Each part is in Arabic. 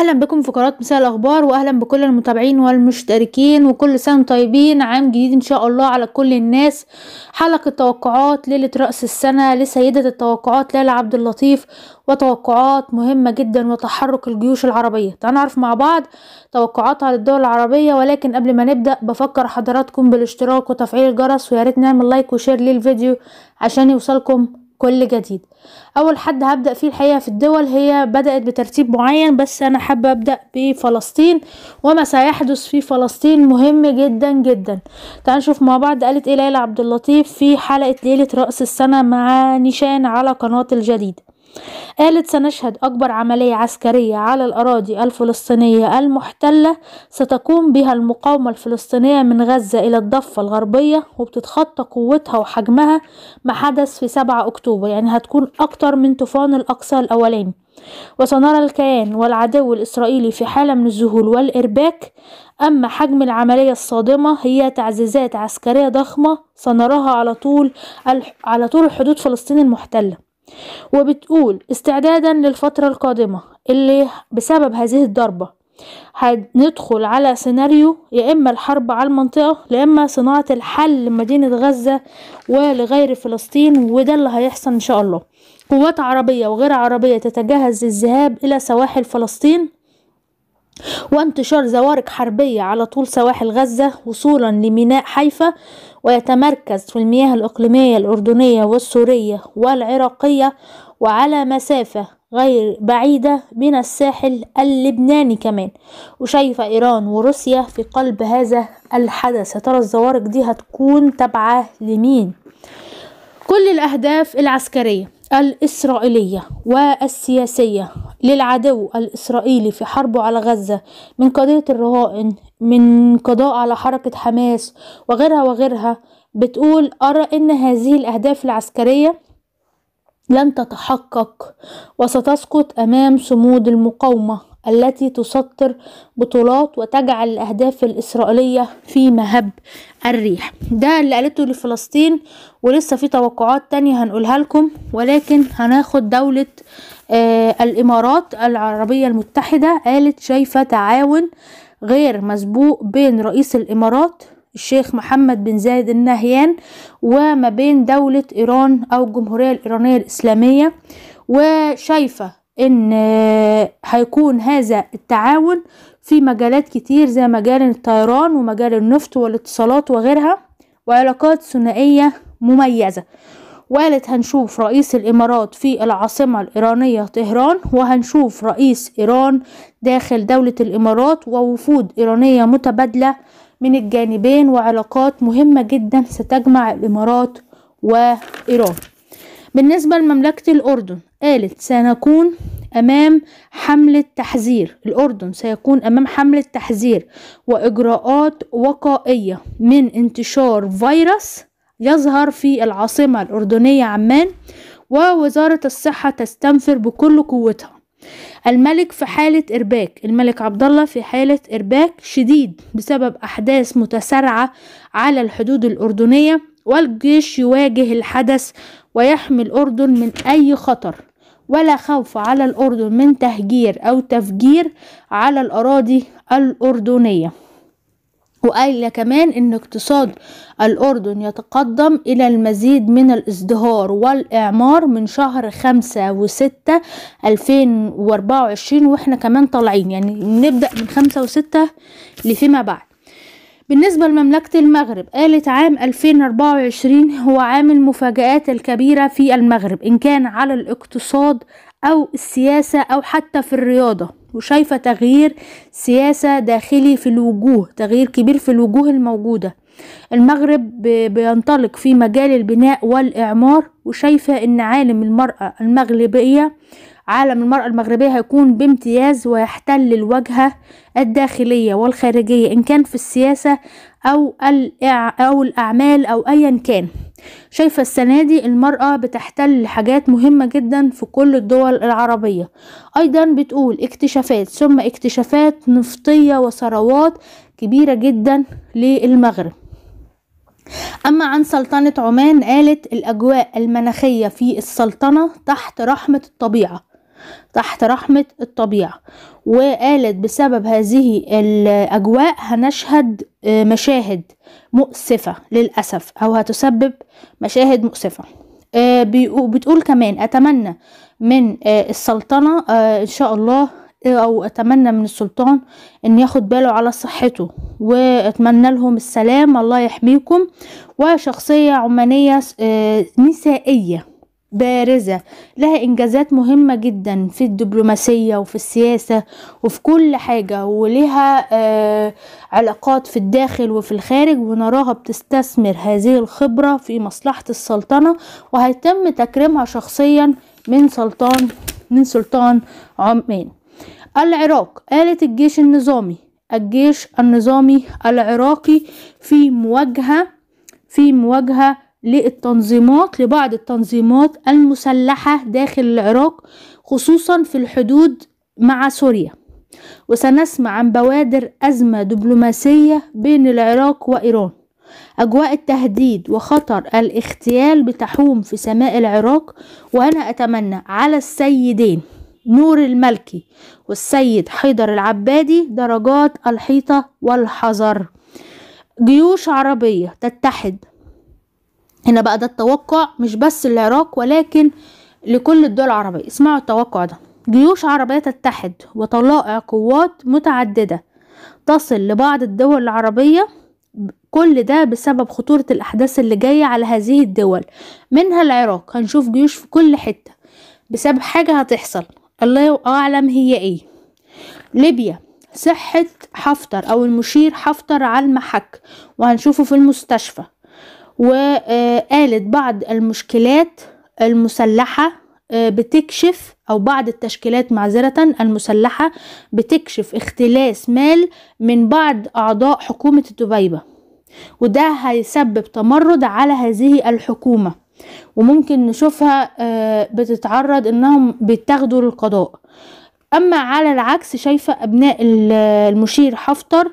اهلا بكم في قناه مساء الاخبار واهلا بكل المتابعين والمشتركين وكل سنه طيبين عام جديد ان شاء الله على كل الناس حلقه توقعات ليله راس السنه لسيده التوقعات ليلى عبد اللطيف وتوقعات مهمه جدا وتحرك الجيوش العربيه هنعرف مع بعض توقعاتها للدول العربيه ولكن قبل ما نبدا بفكر حضراتكم بالاشتراك وتفعيل الجرس ويا ريت نعمل لايك وشير للفيديو عشان يوصلكم كل جديد اول حد هبدا فيه الحقيقه في الدول هي بدات بترتيب معين بس انا حابه ابدا بفلسطين وما سيحدث في فلسطين مهم جدا جدا تعالوا نشوف مع بعض قالت ايه ليلى عبد اللطيف في حلقه ليله راس السنه مع نيشان على قناه الجديد قالت سنشهد أكبر عملية عسكرية على الأراضي الفلسطينية المحتلة ستقوم بها المقاومة الفلسطينية من غزة إلى الضفة الغربية وبتتخطى قوتها وحجمها ما حدث في 7 أكتوبر يعني هتكون أكتر من طوفان الأقصى الأولاني وسنرى الكيان والعدو الإسرائيلي في حالة من الذهول والإرباك أما حجم العملية الصادمة هي تعزيزات عسكرية ضخمة سنراها على طول على طول حدود فلسطين المحتلة وبتقول استعدادا للفترة القادمة اللي بسبب هذه الضربة هندخل على سيناريو يا إما الحرب على المنطقة يا إما صناعة الحل لمدينة غزة ولغير فلسطين وده اللي هيحصل إن شاء الله قوات عربية وغير عربية تتجهز للذهاب إلى سواحل فلسطين وانتشار زوارق حربية على طول سواحل غزة وصولا لميناء حيفا ويتمركز في المياه الإقليمية الأردنية والسورية والعراقية وعلى مسافة غير بعيدة من الساحل اللبناني كمان وشايفة إيران وروسيا في قلب هذا الحدث يا ترى الزوارق دي هتكون تابعة لمين كل الأهداف العسكرية الإسرائيلية والسياسية للعدو الإسرائيلي في حربه على غزة من قضية الرهائن من قضاء على حركة حماس وغيرها وغيرها بتقول أرى أن هذه الأهداف العسكرية لن تتحقق وستسقط أمام صمود المقاومة التي تسطر بطولات وتجعل الأهداف الإسرائيلية في مهب الريح ده اللي قالته لفلسطين ولسه في توقعات تانية هنقولها لكم ولكن هناخد دولة آه الإمارات العربية المتحدة قالت شايفة تعاون غير مسبوق بين رئيس الإمارات الشيخ محمد بن زايد النهيان وما بين دولة إيران أو الجمهورية الإيرانية الإسلامية وشايفة ان آه، هيكون هذا التعاون في مجالات كتير زي مجال الطيران ومجال النفط والاتصالات وغيرها وعلاقات ثنائية مميزة وقالت هنشوف رئيس الإمارات في العاصمة الإيرانية طهران وهنشوف رئيس إيران داخل دولة الإمارات ووفود إيرانية متبادلة من الجانبين وعلاقات مهمة جدا ستجمع الإمارات وإيران بالنسبة لمملكة الأردن قالت سنكون أمام حملة تحذير الأردن سيكون أمام حملة تحذير وإجراءات وقائية من انتشار فيروس يظهر في العاصمة الأردنية عمان ووزارة الصحة تستنفر بكل قوتها الملك في حالة إرباك الملك عبد الله في حالة إرباك شديد بسبب أحداث متسارعة على الحدود الأردنية والجيش يواجه الحدث ويحمي الأردن من أي خطر ولا خوف على الأردن من تهجير أو تفجير على الأراضي الأردنية وقال كمان ان اقتصاد الاردن يتقدم الى المزيد من الازدهار والاعمار من شهر خمسة وستة الفين واربعة وعشرين واحنا كمان طالعين يعني نبدأ من خمسة وستة لفيما بعد بالنسبة لمملكة المغرب قالت عام 2024 هو عام المفاجآت الكبيرة في المغرب إن كان على الاقتصاد أو السياسة أو حتى في الرياضة وشايفة تغيير سياسة داخلي في الوجوه تغيير كبير في الوجوه الموجودة المغرب بينطلق في مجال البناء والإعمار وشايفة إن عالم المرأة المغربية عالم المرأة المغربية هيكون بامتياز ويحتل الواجهة الداخلية والخارجية إن كان في السياسة أو, أو الأعمال أو أيا كان شايفة السنة دي المرأة بتحتل حاجات مهمة جدا في كل الدول العربية أيضا بتقول اكتشافات ثم اكتشافات نفطية وثروات كبيرة جدا للمغرب أما عن سلطنة عمان قالت الأجواء المناخية في السلطنة تحت رحمة الطبيعة تحت رحمة الطبيعة وقالت بسبب هذه الأجواء هنشهد آه، مشاهد مؤسفة للأسف أو هتسبب مشاهد مؤسفة آه، بتقول كمان أتمنى من آه، السلطنة إن شاء الله أو أتمنى من السلطان إن ياخد باله على صحته وأتمنى لهم السلام الله يحميكم وشخصية عمانية نسائية بارزة لها إنجازات مهمة جدا في الدبلوماسية وفي السياسة وفي كل حاجة ولها آه علاقات في الداخل وفي الخارج ونراها بتستثمر هذه الخبرة في مصلحة السلطنة وهيتم تكريمها شخصيا من سلطان من سلطان عمان العراق آلة الجيش النظامي الجيش النظامي العراقي في مواجهة في مواجهة للتنظيمات لبعض التنظيمات المسلحة داخل العراق خصوصا في الحدود مع سوريا وسنسمع عن بوادر أزمة دبلوماسية بين العراق وإيران أجواء التهديد وخطر الاغتيال بتحوم في سماء العراق وأنا أتمنى على السيدين نور الملكي والسيد حيدر العبادي درجات الحيطة والحذر جيوش عربية تتحد هنا بقى ده التوقع مش بس العراق ولكن لكل الدول العربية اسمعوا التوقع ده جيوش عربية تتحد وطلائع قوات متعددة تصل لبعض الدول العربية كل ده بسبب خطورة الأحداث اللي جاية على هذه الدول منها العراق هنشوف جيوش في كل حتة بسبب حاجة هتحصل الله أعلم هي إيه ليبيا صحة حفتر أو المشير حفتر على المحك وهنشوفه في المستشفى وقالت بعض المشكلات المسلحة آه، بتكشف أو بعض التشكيلات معذرة المسلحة بتكشف اختلاس مال من بعض أعضاء حكومة دبيبة وده هيسبب تمرد على هذه الحكومة وممكن نشوفها آه، بتتعرض انهم بيتاخدوا للقضاء اما على العكس شايفة ابناء المشير حفتر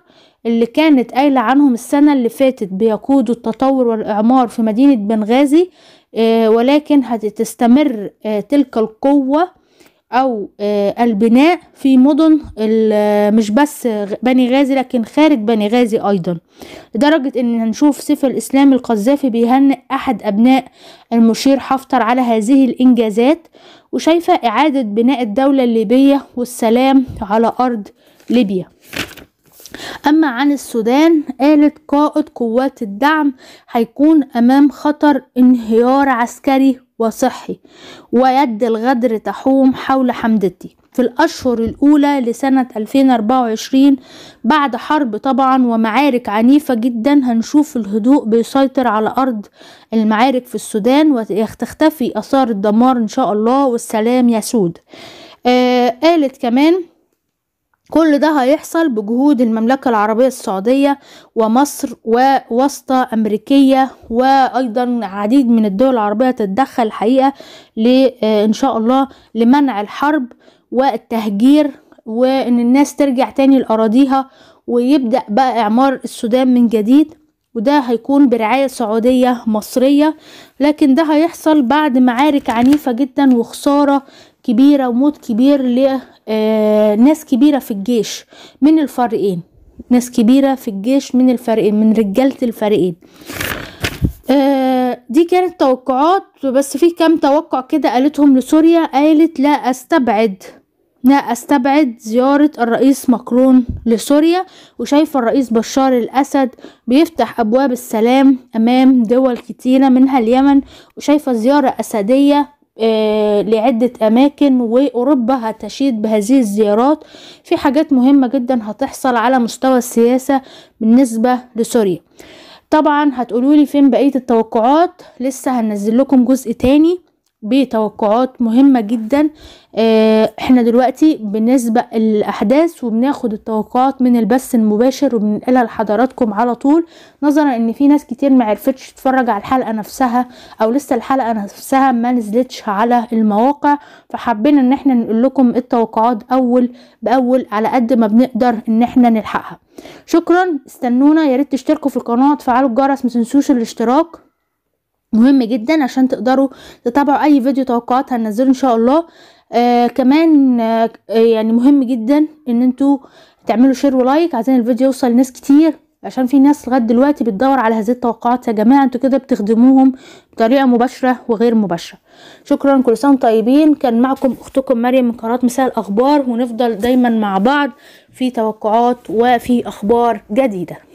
اللي كانت قايلة عنهم السنة اللي فاتت بيقودوا التطور والإعمار في مدينة بنغازي آه، ولكن هتستمر آه، تلك القوة أو آه، البناء في مدن مش بس بني غازي لكن خارج بني غازي أيضا لدرجة إن هنشوف سيف الإسلام القذافي بيهنئ أحد أبناء المشير حفتر على هذه الإنجازات وشايفة إعادة بناء الدولة الليبية والسلام على أرض ليبيا أما عن السودان قالت قائد قوات الدعم هيكون أمام خطر انهيار عسكري وصحي ويد الغدر تحوم حول حمدتي في الأشهر الأولى لسنة 2024 بعد حرب طبعا ومعارك عنيفة جدا هنشوف الهدوء بيسيطر على أرض المعارك في السودان وتختفي أثار الدمار إن شاء الله والسلام يسود آه قالت كمان كل ده هيحصل بجهود المملكة العربية السعودية ومصر وواسطة أمريكية وأيضا عديد من الدول العربية تتدخل الحقيقة إن شاء الله لمنع الحرب والتهجير وإن الناس ترجع تاني لأراضيها ويبدأ بقى إعمار السودان من جديد وده هيكون برعاية سعودية مصرية لكن ده هيحصل بعد معارك عنيفة جدا وخسارة كبيرة وموت كبير لناس آه، كبيرة في الجيش من الفريقين ناس كبيرة في الجيش من الفريقين من رجالة الفريقين آه، دي كانت توقعات بس في كام توقع كده قالتهم لسوريا قالت لا استبعد لا استبعد زيارة الرئيس مكرون لسوريا وشايف الرئيس بشار الأسد بيفتح أبواب السلام أمام دول كتيرة منها اليمن وشايفة زيارة أسدية آه، لعدة أماكن وأوروبا هتشيد بهذه الزيارات في حاجات مهمة جدا هتحصل على مستوى السياسة بالنسبة لسوريا طبعا هتقولولي فين بقية التوقعات لسه هنزل لكم جزء تاني بتوقعات مهمة جدا آه، احنا دلوقتي بالنسبة الاحداث وبناخد التوقعات من البث المباشر وبننقلها لحضراتكم على طول نظرا ان في ناس كتير ما عرفتش تتفرج على الحلقة نفسها او لسه الحلقة نفسها ما نزلتش على المواقع فحبينا ان احنا نقول لكم التوقعات اول باول على قد ما بنقدر ان احنا نلحقها شكرا استنونا ياريت تشتركوا في القناة وتفعلوا الجرس متنسوش الاشتراك مهم جدا عشان تقدروا تتابعوا اي فيديو توقعات هنزله ان شاء الله آه كمان آه يعني مهم جدا ان انتوا تعملوا شير ولايك عايزين الفيديو يوصل لناس كتير عشان في ناس لغايه دلوقتي بتدور على هذه التوقعات يا جماعه انتوا كده بتخدموهم بطريقه مباشره وغير مباشره شكرا كل سنه طيبين كان معكم اختكم مريم من قناه مساء الاخبار ونفضل دايما مع بعض في توقعات وفي اخبار جديده